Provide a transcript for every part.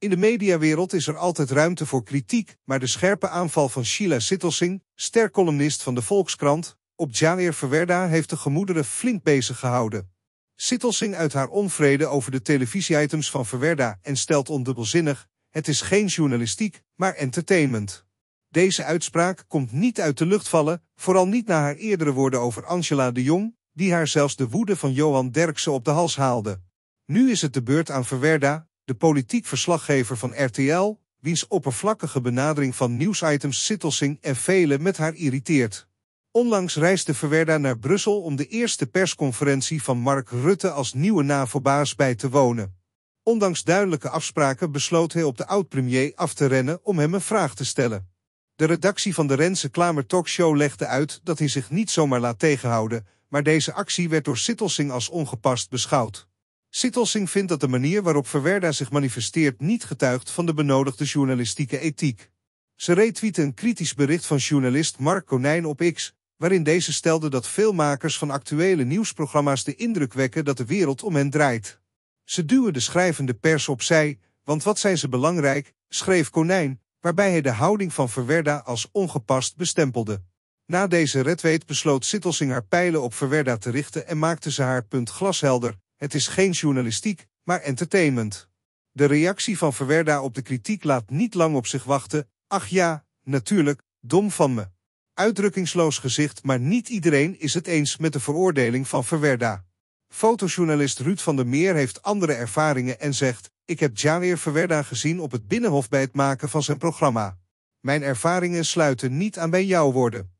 In de mediawereld is er altijd ruimte voor kritiek, maar de scherpe aanval van Sheila Sittelsing, stercolumnist van de Volkskrant, op Jair Verwerda heeft de gemoederen flink bezig gehouden. Sittelsing uit haar onvrede over de televisieitems van Verwerda en stelt ondubbelzinnig, het is geen journalistiek, maar entertainment. Deze uitspraak komt niet uit de lucht vallen, vooral niet na haar eerdere woorden over Angela de Jong, die haar zelfs de woede van Johan Derksen op de hals haalde. Nu is het de beurt aan Verwerda, de politiek verslaggever van RTL, wiens oppervlakkige benadering van nieuwsitems Sittelsing en velen met haar irriteert. Onlangs reisde Verwerda naar Brussel om de eerste persconferentie van Mark Rutte als nieuwe NAVO-baas bij te wonen. Ondanks duidelijke afspraken besloot hij op de oud-premier af te rennen om hem een vraag te stellen. De redactie van de Rense Klamer Talkshow legde uit dat hij zich niet zomaar laat tegenhouden, maar deze actie werd door Sittelsing als ongepast beschouwd. Sittelsing vindt dat de manier waarop Verwerda zich manifesteert niet getuigt van de benodigde journalistieke ethiek. Ze retweette een kritisch bericht van journalist Mark Konijn op X, waarin deze stelde dat veelmakers van actuele nieuwsprogramma's de indruk wekken dat de wereld om hen draait. Ze duwen de schrijvende pers opzij, want wat zijn ze belangrijk, schreef Konijn, waarbij hij de houding van Verwerda als ongepast bestempelde. Na deze retweet besloot Sittelsing haar pijlen op Verwerda te richten en maakte ze haar punt glashelder. Het is geen journalistiek, maar entertainment. De reactie van Verwerda op de kritiek laat niet lang op zich wachten. Ach ja, natuurlijk, dom van me. Uitdrukkingsloos gezicht, maar niet iedereen is het eens met de veroordeling van Verwerda. Fotojournalist Ruud van der Meer heeft andere ervaringen en zegt... Ik heb Javier Verwerda gezien op het Binnenhof bij het maken van zijn programma. Mijn ervaringen sluiten niet aan bij jouw woorden.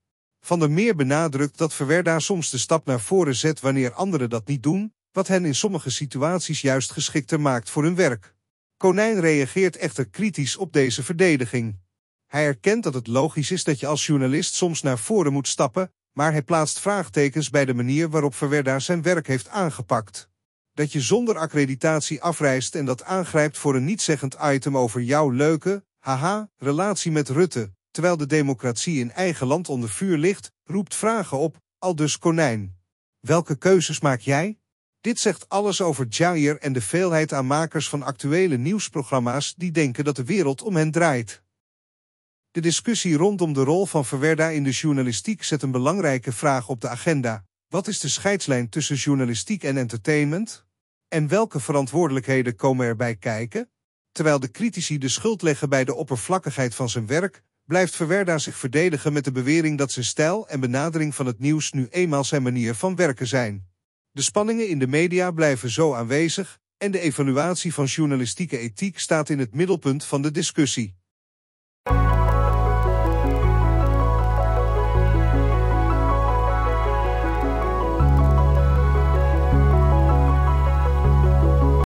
Van der Meer benadrukt dat Verwerda soms de stap naar voren zet wanneer anderen dat niet doen, wat hen in sommige situaties juist geschikter maakt voor hun werk. Konijn reageert echter kritisch op deze verdediging. Hij erkent dat het logisch is dat je als journalist soms naar voren moet stappen, maar hij plaatst vraagtekens bij de manier waarop Verwerda zijn werk heeft aangepakt. Dat je zonder accreditatie afreist en dat aangrijpt voor een nietzeggend item over jouw leuke, haha, relatie met Rutte, terwijl de democratie in eigen land onder vuur ligt, roept vragen op, al dus konijn. Welke keuzes maak jij? Dit zegt alles over Jair en de veelheid aan makers van actuele nieuwsprogramma's die denken dat de wereld om hen draait. De discussie rondom de rol van Verwerda in de journalistiek zet een belangrijke vraag op de agenda. Wat is de scheidslijn tussen journalistiek en entertainment? En welke verantwoordelijkheden komen erbij kijken? Terwijl de critici de schuld leggen bij de oppervlakkigheid van zijn werk, blijft Verwerda zich verdedigen met de bewering dat zijn stijl en benadering van het nieuws nu eenmaal zijn manier van werken zijn. De spanningen in de media blijven zo aanwezig en de evaluatie van journalistieke ethiek staat in het middelpunt van de discussie.